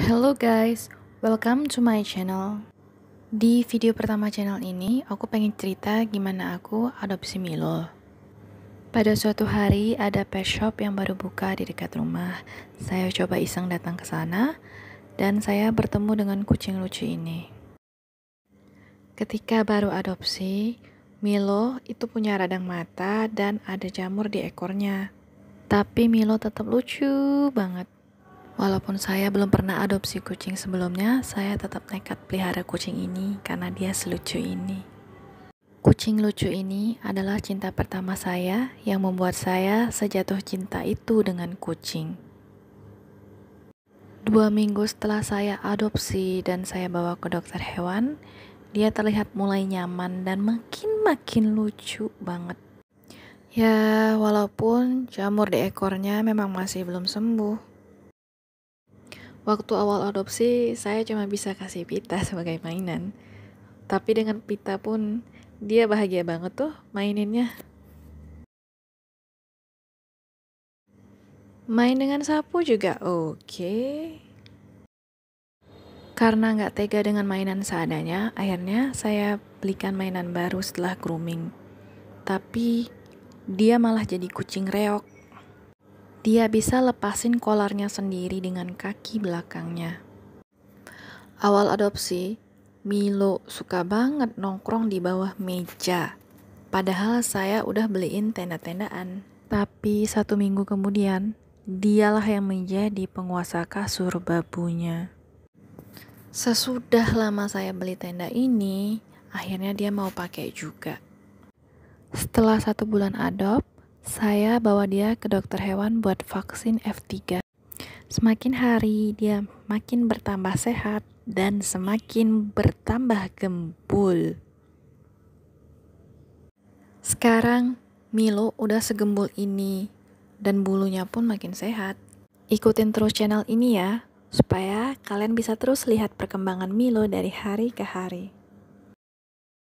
Hello guys, welcome to my channel. Di video pertama channel ini, aku pengen cerita gimana aku adopsi Milo. Pada suatu hari ada pet shop yang baru buka di dekat rumah. Saya coba iseng datang ke sana dan saya bertemu dengan kucing lucu ini. Ketika baru adopsi, Milo itu punya radang mata dan ada jamur di ekornya. Tapi Milo tetap lucu banget. Walaupun saya belum pernah adopsi kucing sebelumnya, saya tetap nekat pelihara kucing ini karena dia selucu ini. Kucing lucu ini adalah cinta pertama saya yang membuat saya sejatuh cinta itu dengan kucing. Dua minggu setelah saya adopsi dan saya bawa ke dokter hewan, dia terlihat mulai nyaman dan makin-makin lucu banget. Ya, walaupun jamur di ekornya memang masih belum sembuh. Waktu awal adopsi, saya cuma bisa kasih pita sebagai mainan. Tapi dengan pita pun, dia bahagia banget tuh maininnya. Main dengan sapu juga oke. Okay. Karena nggak tega dengan mainan seadanya, akhirnya saya belikan mainan baru setelah grooming. Tapi dia malah jadi kucing reok dia bisa lepasin kolarnya sendiri dengan kaki belakangnya. Awal adopsi, Milo suka banget nongkrong di bawah meja. Padahal saya udah beliin tenda-tendaan. Tapi satu minggu kemudian, dialah yang menjadi penguasa kasur babunya. Sesudah lama saya beli tenda ini, akhirnya dia mau pakai juga. Setelah satu bulan adopsi. Saya bawa dia ke dokter hewan buat vaksin F3. Semakin hari dia makin bertambah sehat dan semakin bertambah gembul. Sekarang Milo udah segembul ini dan bulunya pun makin sehat. Ikutin terus channel ini ya, supaya kalian bisa terus lihat perkembangan Milo dari hari ke hari.